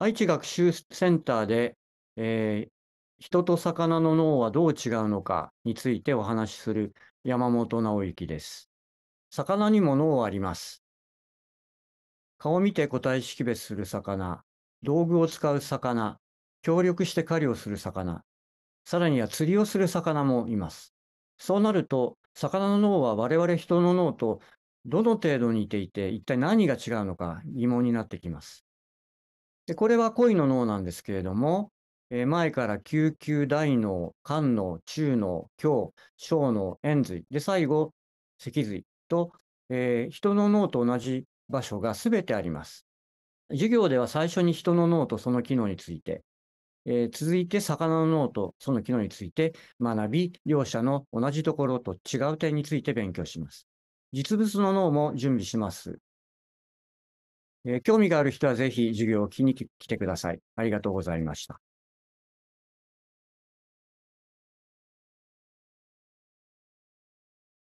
愛知学習センターで、えー、人と魚の脳はどう違うのかについてお話しする山本直之です。魚にも脳はあります。顔を見て個体識別する魚、道具を使う魚、協力して狩りをする魚、さらには釣りをする魚もいます。そうなると、魚の脳は我々人の脳とどの程度似ていて、一体何が違うのか疑問になってきます。でこれは恋の脳なんですけれども、えー、前から救急大脳、肝脳、中脳、胸、小脳、円髄、で、最後、脊髄と、えー、人の脳と同じ場所が全てあります。授業では最初に人の脳とその機能について、えー、続いて魚の脳とその機能について学び、両者の同じところと違う点について勉強します。実物の脳も準備します。えー、興味がある人はぜひ授業を聞きに来てください。ありがとうございました。